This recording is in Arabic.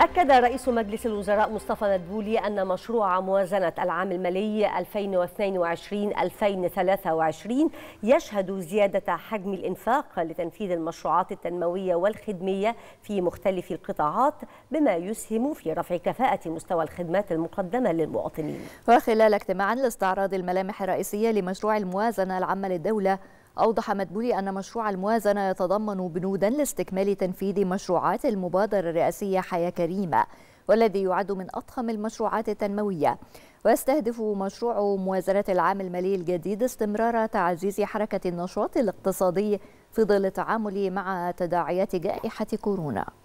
أكد رئيس مجلس الوزراء مصطفى ندبولي أن مشروع موازنة العام المالي 2022-2023 يشهد زيادة حجم الإنفاق لتنفيذ المشروعات التنموية والخدمية في مختلف القطاعات بما يسهم في رفع كفاءة مستوى الخدمات المقدمة للمواطنين وخلال اجتماع لاستعراض الملامح الرئيسية لمشروع الموازنة العامة للدولة أوضح مدبولي أن مشروع الموازنة يتضمن بنودا لاستكمال تنفيذ مشروعات المبادرة الرئاسية حياة كريمة والذي يعد من أضخم المشروعات التنموية ويستهدف مشروع موازنة العام المالي الجديد استمرار تعزيز حركة النشاط الاقتصادي في ظل التعامل مع تداعيات جائحة كورونا